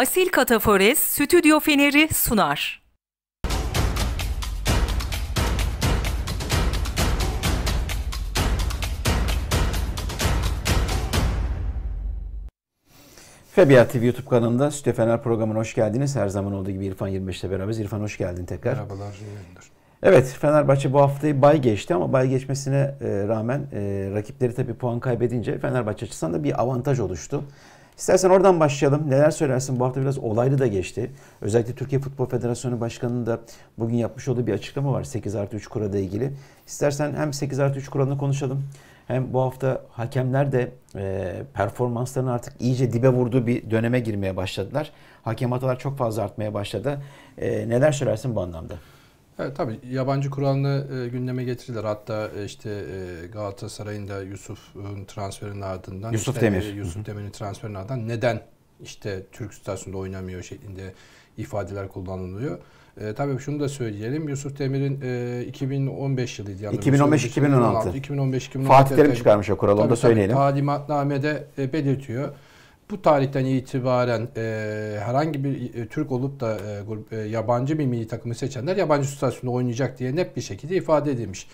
Asil Kataforez Stüdyo Feneri sunar. Febia TV YouTube kanalında Stüdyo Fener programına hoş geldiniz. Her zaman olduğu gibi İrfan 25'te beraberiz. İrfan hoş geldin tekrar. Merhabalar. Yayındır. Evet Fenerbahçe bu haftayı bay geçti ama bay geçmesine e, rağmen e, rakipleri tabii puan kaybedince Fenerbahçe açısından da bir avantaj oluştu. İstersen oradan başlayalım. Neler söylersin? Bu hafta biraz olaylı da geçti. Özellikle Türkiye Futbol Federasyonu Başkanı'nın da bugün yapmış olduğu bir açıklama var 8 artı 3 kurada ilgili. İstersen hem 8 artı 3 kuralını konuşalım. Hem bu hafta hakemler de e, performanslarını artık iyice dibe vurduğu bir döneme girmeye başladılar. Hakem hatalar çok fazla artmaya başladı. E, neler söylersin bu anlamda? Evet tabii yabancı kuralını e, gündeme getirdiler. Hatta e, işte e, Galatasaray'ın da Yusuf'un transferinin ardından Yusuf işte, e, Demir. E, Yusuf Demir'in transferinin ardından neden işte Türk stasında oynamıyor şeklinde ifadeler kullanılıyor. E, tabii şunu da söyleyelim. Yusuf Demir'in e, 2015 yılıydı. 2015-2016. 2015-2016. Fatih Terim çıkarmış o kuralı onu da söyleyelim. Tabii, talimatnamede e, belirtiyor bu tarihten itibaren e, herhangi bir e, Türk olup da e, e yabancı bir milli takımı seçenler yabancı stasyonda oynayacak diye net bir şekilde ifade edilmiş.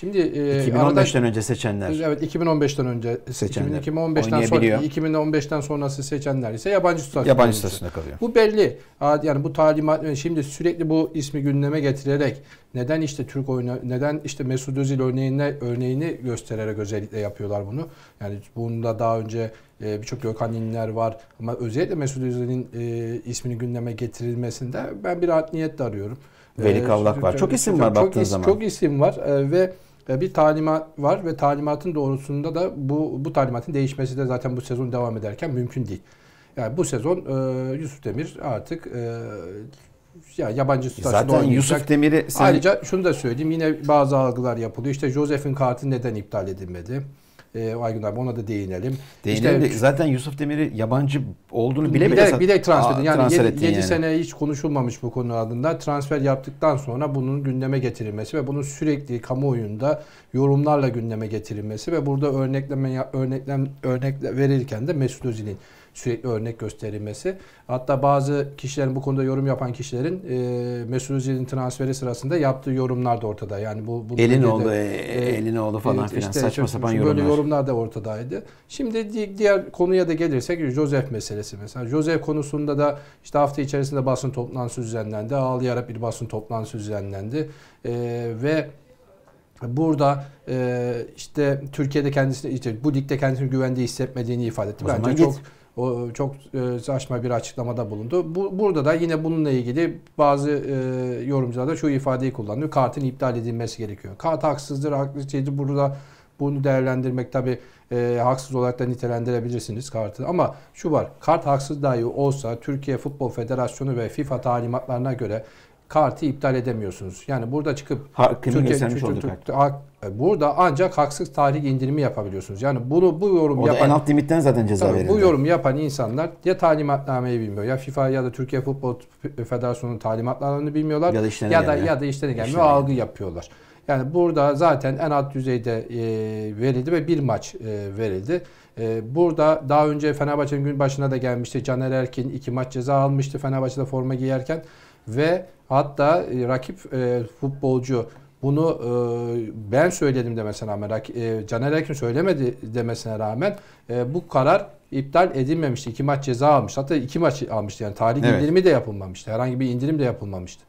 Şimdi e, 2015'ten arada, önce seçenler. Evet 2015'ten önce seçenler. 2015'ten sonra 2015'ten sonrası seçenler ise yabancı statüsünde. Yabancı statüsünde kalıyor. Bu belli. Yani bu talimat e, şimdi sürekli bu ismi gündeme getirerek neden işte Türk oyunu neden işte Mesut Özil örneğine örneğini göstererek özellikle yapıyorlar bunu. Yani bunda daha önce e, birçok Gökhan İnler var ama özellikle Mesut Özil'in e, ismini gündeme getirilmesinde ben bir rahat niyet arıyorum. Veli Kavlak e, ee, var. Çok isim var baktığın çok zaman. Çok isim var ve ee, bir talimat var ve talimatın doğrusunda da bu bu talimatın değişmesi de zaten bu sezon devam ederken mümkün değil. Yani bu sezon e, Yusuf Demir artık e, ya yabancı e, star. Zaten Yusuf Demir'i sen... ayrıca şunu da söyleyeyim yine bazı algılar yapılıyor. İşte Joseph'in kartı neden iptal edilmedi? E, ee, o Aygün abi ona da değinelim. Değinelim işte, de zaten Yusuf Demir'i yabancı olduğunu bile bile, bile, bile transfer edin. Yani transfer 7, 7 yani. sene hiç konuşulmamış bu konu adında transfer yaptıktan sonra bunun gündeme getirilmesi ve bunun sürekli kamuoyunda yorumlarla gündeme getirilmesi ve burada örnekleme örneklem örnek verirken de Mesut Özil'in sürekli örnek gösterilmesi. Hatta bazı kişilerin bu konuda yorum yapan kişilerin e, Mesut Özil'in transferi sırasında yaptığı yorumlar da ortada. Yani bu, bu elin oldu, e, e, elin oldu falan evet, filan işte, saçma sapan böyle yorumlar. Böyle yorumlar da ortadaydı. Şimdi di diğer konuya da gelirsek Joseph meselesi mesela. Joseph konusunda da işte hafta içerisinde basın toplantısı düzenlendi. Ağlayarak bir basın toplantısı düzenlendi. E, ve burada e, işte Türkiye'de kendisini işte bu ligde kendisini güvende hissetmediğini ifade etti. O Bence çok o çok e, saçma bir açıklamada bulundu. Bu, burada da yine bununla ilgili bazı e, yorumcular da şu ifadeyi kullanıyor. Kartın iptal edilmesi gerekiyor. Kart haksızdır, haklı şeydir. Burada bunu değerlendirmek tabi e, haksız olarak da nitelendirebilirsiniz kartı. Ama şu var, kart haksız dahi olsa Türkiye Futbol Federasyonu ve FIFA talimatlarına göre kartı iptal edemiyorsunuz. Yani burada çıkıp Hakkını Türkiye, Türk, olduk burada ancak haksız tarih indirimi yapabiliyorsunuz. Yani bunu bu yorum o yapan en alt limitten zaten ceza tabii, Bu yorum yapan insanlar ya talimatnameyi bilmiyor ya FIFA ya da Türkiye Futbol Federasyonu'nun talimatlarını bilmiyorlar ya da ya da, ya da işlerine gelmiyor işlerine. algı yapıyorlar. Yani burada zaten en alt düzeyde e, verildi ve bir maç e, verildi. E, burada daha önce Fenerbahçe'nin gün başına da gelmişti. Caner Erkin iki maç ceza almıştı Fenerbahçe'de forma giyerken ve hatta e, rakip e, futbolcu bunu e, ben söyledim demesine rağmen e, Caner Erkin söylemedi demesine rağmen e, bu karar iptal edilmemişti. İki maç ceza almış. Hatta iki maç almıştı. Yani tarih evet. indirimi de yapılmamıştı. Herhangi bir indirim de yapılmamıştı.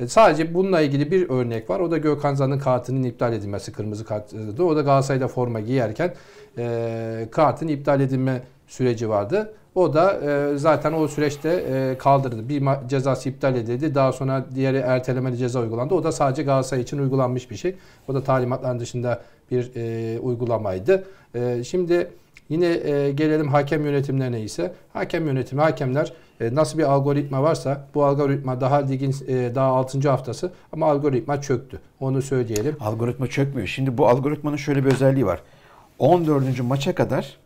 E, sadece bununla ilgili bir örnek var. O da Gökhan Zan'ın kartının iptal edilmesi. Kırmızı kartı. O da Galatasaray'da forma giyerken e, kartın iptal edilme süreci vardı. O da e, zaten o süreçte e, kaldırdı. Bir cezası iptal edildi. Daha sonra diğeri ertelemeli ceza uygulandı. O da sadece Galatasaray için uygulanmış bir şey. O da talimatların dışında bir e, uygulamaydı. E, şimdi yine e, gelelim hakem yönetimlerine ise. Hakem yönetimi, hakemler e, nasıl bir algoritma varsa bu algoritma daha ligin e, daha 6. haftası ama algoritma çöktü. Onu söyleyelim. Algoritma çökmüyor. Şimdi bu algoritmanın şöyle bir özelliği var. 14. maça kadar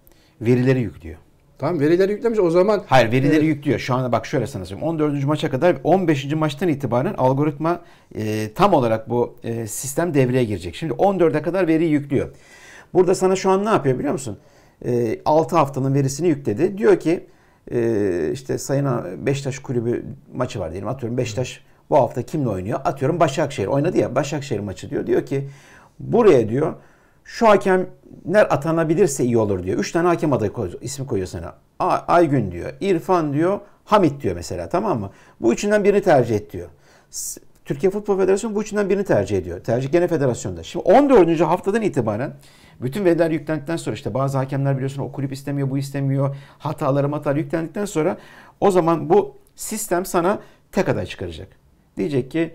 verileri yüklüyor. Tamam verileri yüklemiş o zaman. Hayır verileri e, yüklüyor. Şu anda bak şöyle sana söyleyeyim. 14. maça kadar 15. maçtan itibaren algoritma e, tam olarak bu e, sistem devreye girecek. Şimdi 14'e kadar veri yüklüyor. Burada sana şu an ne yapıyor biliyor musun? E, 6 haftanın verisini yükledi. Diyor ki e, işte Sayın Beşiktaş kulübü maçı var diyelim. Atıyorum Beşiktaş bu hafta kimle oynuyor? Atıyorum Başakşehir oynadı ya Başakşehir maçı diyor. Diyor ki buraya diyor şu hakemler atanabilirse iyi olur diyor. Üç tane hakem adayı koy, ismi koyuyor sana. Ay, Aygün diyor, İrfan diyor, Hamit diyor mesela tamam mı? Bu üçünden birini tercih et diyor. Türkiye Futbol Federasyonu bu üçünden birini tercih ediyor. Tercih gene federasyonda. Şimdi 14. haftadan itibaren bütün veriler yüklendikten sonra işte bazı hakemler biliyorsun o kulüp istemiyor, bu istemiyor. Hataları hatalar yüklendikten sonra o zaman bu sistem sana tek aday çıkaracak. Diyecek ki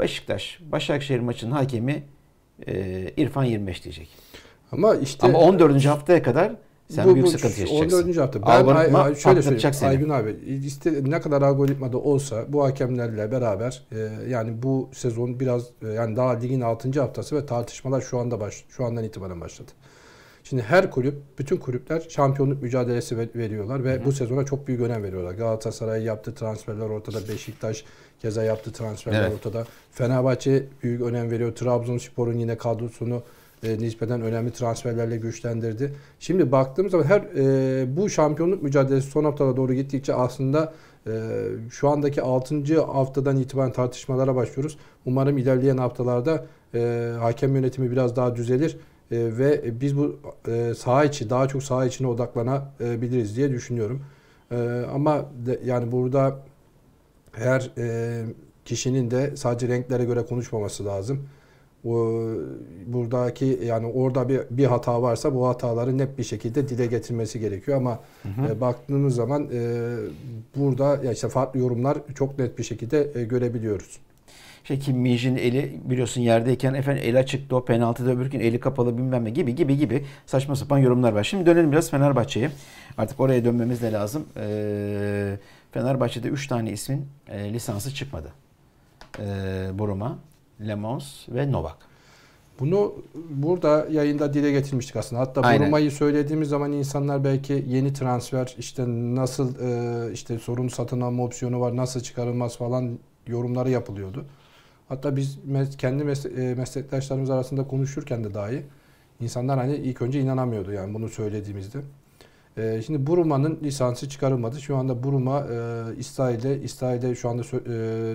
Beşiktaş, Başakşehir maçının hakemi ee, İrfan 25 diyecek. Ama işte Ama 14. haftaya kadar sen bu, büyük bu, sıkıntı yaşayacaksın. 14. hafta. Ben Algoritma ay, şöyle söyleyeyim Aygün abi işte ne kadar algoritmada olsa bu hakemlerle beraber e, yani bu sezon biraz e, yani daha ligin 6. haftası ve tartışmalar şu anda baş şu andan itibaren başladı. Şimdi her kulüp, bütün kulüpler şampiyonluk mücadelesi veriyorlar ve Hı. bu sezona çok büyük önem veriyorlar. Galatasaray yaptığı transferler ortada, Beşiktaş keza yaptığı transferler evet. ortada. Fenerbahçe büyük önem veriyor. Trabzonspor'un yine kadrosunu e, nispeten önemli transferlerle güçlendirdi. Şimdi baktığımız zaman her e, bu şampiyonluk mücadelesi son haftalara doğru gittikçe aslında e, şu andaki 6. haftadan itibaren tartışmalara başlıyoruz. Umarım ilerleyen haftalarda e, hakem yönetimi biraz daha düzelir e, ve biz bu e, saha içi daha çok saha içine odaklanabiliriz diye düşünüyorum. E, ama de, yani burada her kişinin de sadece renklere göre konuşmaması lazım. Bu, buradaki yani orada bir, bir hata varsa bu hataları net bir şekilde dile getirmesi gerekiyor ama hı hı. E, baktığımız zaman e, burada ya işte farklı yorumlar çok net bir şekilde e, görebiliyoruz. İşte Kim Mijin eli biliyorsun yerdeyken efendim el açıktı o penaltıda öbür gün eli kapalı bilmem ne gibi gibi gibi saçma sapan yorumlar var. Şimdi dönelim biraz Fenerbahçe'ye. Artık oraya dönmemiz de lazım. Ee, Fenerbahçe'de 3 tane ismin e, lisansı çıkmadı. Ee, Buruma, Lemons ve Novak. Bunu burada yayında dile getirmiştik aslında. Hatta Buruma'yı söylediğimiz zaman insanlar belki yeni transfer işte nasıl e, işte sorun satın alma opsiyonu var, nasıl çıkarılmaz falan yorumları yapılıyordu. Hatta biz mes kendi mes e, meslektaşlarımız arasında konuşurken de dahi insanlar hani ilk önce inanamıyordu yani bunu söylediğimizde. E, şimdi Buruma'nın lisansı çıkarılmadı. Şu anda Buruma e, İsrail'de İsrail'de şu anda e,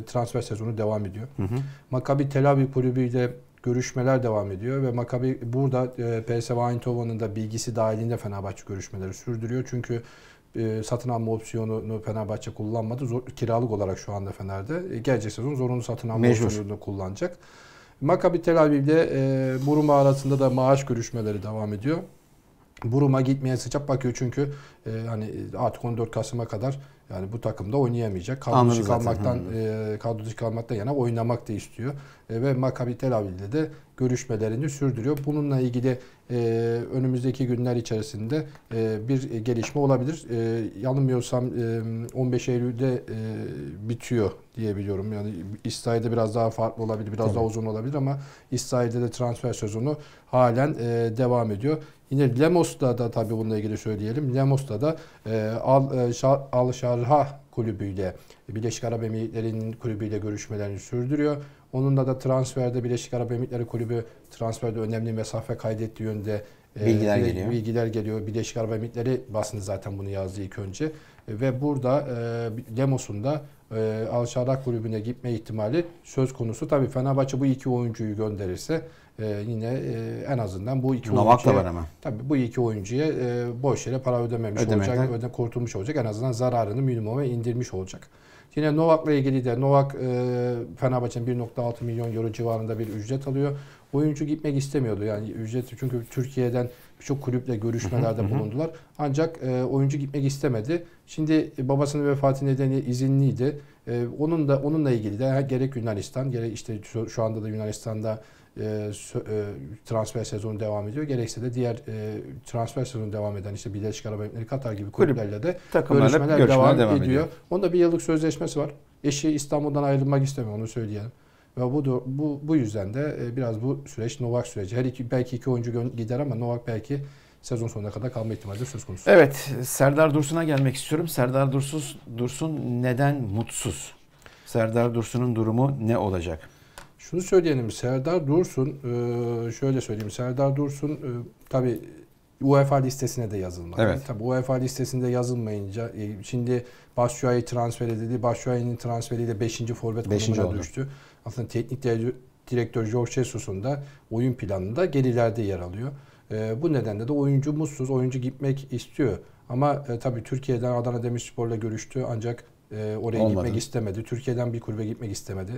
transfer sezonu devam ediyor. Hı hı. Maccabi Tel Aviv kulübüyle görüşmeler devam ediyor ve Makabi burada e, PSV Eindhoven'ın da bilgisi dahilinde Fenerbahçe görüşmeleri sürdürüyor. Çünkü e, satın alma opsiyonunu Fenerbahçe kullanmadı. Zor, kiralık olarak şu anda Fener'de. E, gelecek sezon zorunlu satın alma Mecbur. opsiyonunu kullanacak. Maccabi Tel Aviv'de e, Buruma arasında da maaş görüşmeleri devam ediyor. Buruma gitmeye sıcak bakıyor çünkü e, hani artık 14 Kasım'a kadar yani bu takımda oynayamayacak. Kadro dışı kalmaktan, e, kadro dışı kalmaktan yana oynamak da istiyor. E, ve Maccabi Tel Aviv'le de görüşmelerini sürdürüyor. Bununla ilgili e, önümüzdeki günler içerisinde e, bir gelişme olabilir. E, yanılmıyorsam e, 15 Eylül'de e, bitiyor diyebiliyorum. Yani İsrail'de biraz daha farklı olabilir, biraz evet. daha uzun olabilir ama İsrail'de de transfer sezonu halen e, devam ediyor. Yine Lemos'ta da tabii bununla ilgili söyleyelim. Lemos'ta da e, Al, e, Şah, Al Talha kulübüyle, Birleşik Arap Emirlikleri'nin kulübüyle görüşmelerini sürdürüyor. Onunla da transferde Birleşik Arap Emirlikleri kulübü transferde önemli mesafe kaydetti yönde e, bilgiler, e, geliyor. bilgiler geliyor. Birleşik Arap Emirlikleri basını zaten bunu yazdı ilk önce. E, ve burada e, Lemos'un da e, al kulübüne gitme ihtimali söz konusu. Tabii Fenerbahçe bu iki oyuncuyu gönderirse e, yine e, en azından bu iki Novak oyuncuya, var ama. Tabii bu iki oyuncuya e, boş yere para ödememiş Ödemekten. olacak, öde kurtulmuş olacak. En azından zararını minimuma indirmiş olacak. Yine Novak'la ilgili de Novak e, Fenerbahçe'nin 1.6 milyon euro civarında bir ücret alıyor. Oyuncu gitmek istemiyordu yani ücreti çünkü Türkiye'den Birçok kulüple görüşmelerde bulundular. Ancak e, oyuncu gitmek istemedi. Şimdi e, babasının vefatı nedeni izinliydi. E, onun da onunla ilgili de gerek Yunanistan gerek işte şu anda da Yunanistan'da e, e, transfer sezonu devam ediyor. Gerekse de diğer e, transfer sezonu devam eden işte Birleşik Arap Emirlikleri, Katar gibi kulüplerle de görüşmeler, görüşmeler devam, devam ediyor. ediyor. Onda bir yıllık sözleşmesi var. Eşi İstanbul'dan ayrılmak istemiyor onu söyleyelim. Ve bu bu bu yüzden de e, biraz bu süreç Novak süreci. Her iki belki iki oyuncu gider ama Novak belki sezon sonuna kadar kalma ihtimali de söz konusu. Evet, Serdar Dursun'a gelmek istiyorum. Serdar Dursun Dursun neden mutsuz? Serdar Dursun'un durumu ne olacak? Şunu söyleyelim. Serdar Dursun e, şöyle söyleyeyim. Serdar Dursun e, tabi UEFA listesine de yazılmadı. Evet. Tabi UEFA listesinde yazılmayınca şimdi Batshuayi transfer edildi. Batshuayi'nin transferiyle 5. forvet konumuna oldu. düştü aslında teknik direktör George Jesus'un da oyun planında gerilerde yer alıyor. E, bu nedenle de oyuncu mutsuz, oyuncu gitmek istiyor. Ama e, tabii Türkiye'den Adana Demirspor'la görüştü ancak e, oraya Olmadı. gitmek istemedi. Türkiye'den bir kulübe gitmek istemedi.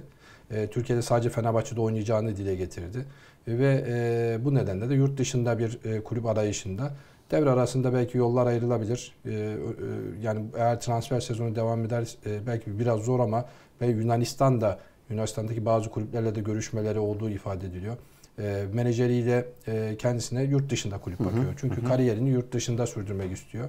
E, Türkiye'de sadece Fenerbahçe'de oynayacağını dile getirdi. E, ve e, bu nedenle de yurt dışında bir e, kulüp arayışında devre arasında belki yollar ayrılabilir. E, e, yani eğer transfer sezonu devam eder e, belki biraz zor ama ve Yunanistan da Yunanistan'daki bazı kulüplerle de görüşmeleri olduğu ifade ediliyor. E, menajeriyle e, kendisine yurt dışında kulüp bakıyor. Hı hı. Çünkü hı hı. kariyerini yurt dışında sürdürmek istiyor.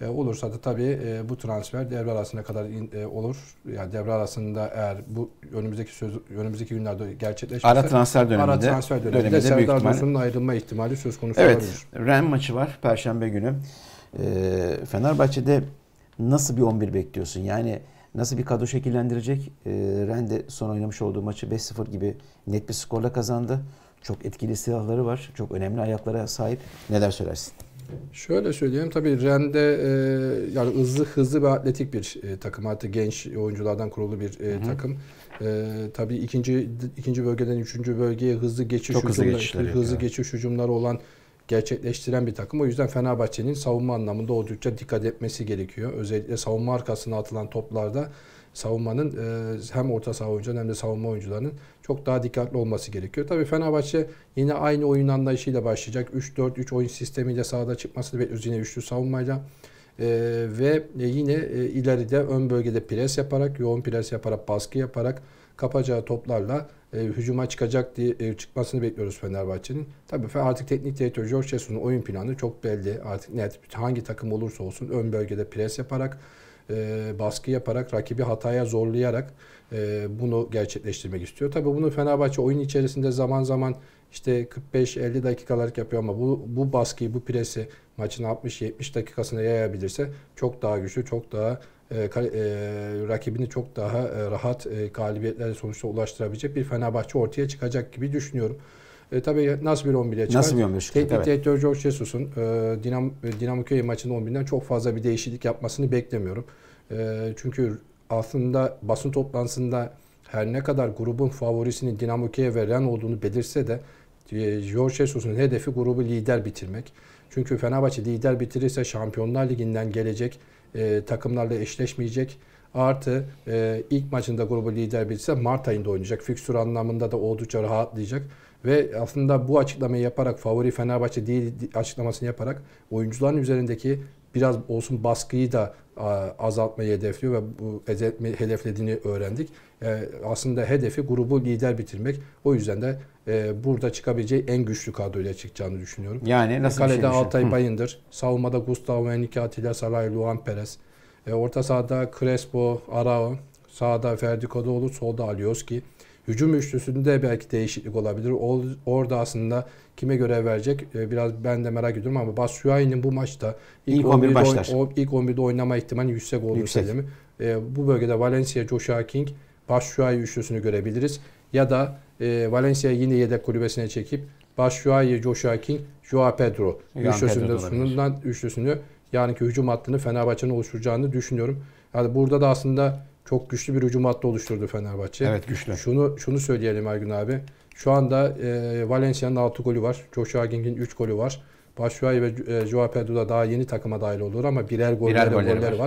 E, olursa da tabii e, bu transfer devre arasına kadar in, e, olur. Yani devre arasında eğer bu önümüzdeki söz önümüzdeki günlerde gerçekleşirse ara transfer döneminde ara transfer döneminde, döneminde Serdar büyük ihtimalle ayrılma ihtimali söz konusu evet, olabilir. Evet. Ren maçı var perşembe günü. E, Fenerbahçe'de nasıl bir 11 bekliyorsun? Yani nasıl bir kadro şekillendirecek? E, ee, Rende son oynamış olduğu maçı 5-0 gibi net bir skorla kazandı. Çok etkili silahları var. Çok önemli ayaklara sahip. Neler söylersin? Şöyle söyleyeyim tabii Ren'de e, yani hızlı hızlı ve atletik bir e, takım artık genç oyunculardan kurulu bir e, takım. E, tabii ikinci ikinci bölgeden üçüncü bölgeye hızlı geçiş Çok hızlı, hızlı geçiş hücumları olan gerçekleştiren bir takım. O yüzden Fenerbahçe'nin savunma anlamında oldukça dikkat etmesi gerekiyor. Özellikle savunma arkasına atılan toplarda savunmanın e, hem orta saha oyuncuların hem de savunma oyuncularının çok daha dikkatli olması gerekiyor. Tabii Fenerbahçe yine aynı oyun anlayışıyla başlayacak. 3-4-3 oyun sistemiyle sahada çıkması ve yine üçlü savunmayla. E, ve yine e, ileride ön bölgede pres yaparak, yoğun pres yaparak, baskı yaparak kapacağı toplarla e, hücuma çıkacak diye e, çıkmasını bekliyoruz Fenerbahçe'nin. Tabii artık teknik direktör George Jesus'un oyun planı çok belli. Artık net hangi takım olursa olsun ön bölgede pres yaparak e, baskı yaparak, rakibi hataya zorlayarak e, bunu gerçekleştirmek istiyor. Tabi bunu Fenerbahçe oyun içerisinde zaman zaman işte 45-50 dakikalık yapıyor ama bu, bu baskıyı, bu presi maçın 60-70 dakikasına yayabilirse çok daha güçlü, çok daha e, e, rakibini çok daha e, rahat e, galibiyetlerle sonuçta ulaştırabilecek bir Fenerbahçe ortaya çıkacak gibi düşünüyorum. E, tabii nasıl bir 11'e çıkar? Nasıl bir 11 çıkar? Teknik direktör George Jesus'un e, e Dinamo, Dinamo Köy maçının 11'den çok fazla bir değişiklik yapmasını beklemiyorum. E, çünkü aslında basın toplantısında her ne kadar grubun favorisinin Dinamo Kiev ve Ren olduğunu belirse de ee, George Jesus'un hedefi grubu lider bitirmek. Çünkü Fenerbahçe lider bitirirse Şampiyonlar Ligi'nden gelecek e, takımlarla eşleşmeyecek. Artı e, ilk maçında grubu lider bitirse Mart ayında oynayacak. fixture anlamında da oldukça rahatlayacak. Ve aslında bu açıklamayı yaparak favori Fenerbahçe değil açıklamasını yaparak oyuncuların üzerindeki biraz olsun baskıyı da azaltmayı hedefliyor ve bu hedeflediğini öğrendik. E, aslında hedefi grubu lider bitirmek. O yüzden de e, burada çıkabileceği en güçlü kadroyla çıkacağını düşünüyorum. Yani nasıl Kalede şey Altay düşün? Bayındır, savunmada Gustavo Henrique, Atilla Saray, Luan Perez. E, orta sahada Crespo, Arao, sağda Ferdi Kadıoğlu, solda Alioski. Hücum üçlüsünde belki değişiklik olabilir. O, orada aslında kime görev verecek biraz ben de merak ediyorum ama Basuay'ın bu maçta ilk, ilk 11 başlar. O, ilk 11'de oynama ihtimali yüksek olduğunu yüksek. söylemi. E, bu bölgede Valencia, Joshua King, Başşuayi üçlüsünü görebiliriz. Ya da e, Valencia'yı yine yedek kulübesine çekip Başşuayi, Joshua King, Joao Pedro üçlüsünde sunulan üçlüsünü yani ki hücum hattını Fenerbahçe'nin oluşturacağını düşünüyorum. Yani burada da aslında çok güçlü bir hücum hattı oluşturdu Fenerbahçe. Evet güçlü. Şunu şunu söyleyelim Ergün abi. Şu anda e, Valencia'nın 6 golü var. Joshua King'in 3 golü var. Başşuayi ve e, Joao Pedro da daha yeni takıma dahil olur ama birer golleri, birer golleri var.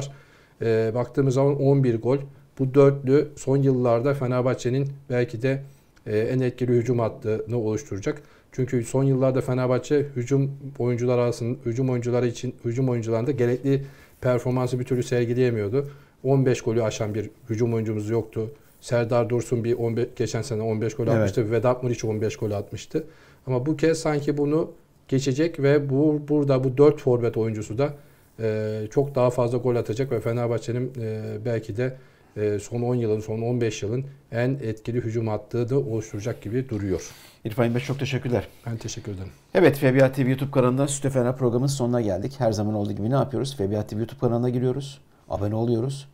var. E, baktığımız zaman 11 gol. Bu dörtlü son yıllarda Fenerbahçe'nin belki de e, en etkili hücum hattını oluşturacak. Çünkü son yıllarda Fenerbahçe hücum oyuncular arasında hücum oyuncuları için hücum oyuncularında gerekli performansı bir türlü sergileyemiyordu. 15 golü aşan bir hücum oyuncumuz yoktu. Serdar Dursun bir 15, geçen sene 15 gol evet. atmıştı. Vedat Muriç 15 gol atmıştı. Ama bu kez sanki bunu geçecek ve bu burada bu 4 forvet oyuncusu da e, çok daha fazla gol atacak ve Fenerbahçe'nin e, belki de e, son 10 yılın, son 15 yılın en etkili hücum hattı da oluşturacak gibi duruyor. İrfan Bey çok teşekkürler. Ben teşekkür ederim. Evet FBA TV YouTube kanalında Sütü Fena programının sonuna geldik. Her zaman olduğu gibi ne yapıyoruz? FBA TV YouTube kanalına giriyoruz, abone oluyoruz,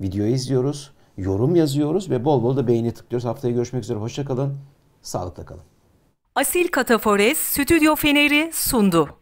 videoyu izliyoruz, yorum yazıyoruz ve bol bol da beğeni tıklıyoruz. Haftaya görüşmek üzere. Hoşçakalın, sağlıkla kalın. Asil Katafores Stüdyo Feneri sundu.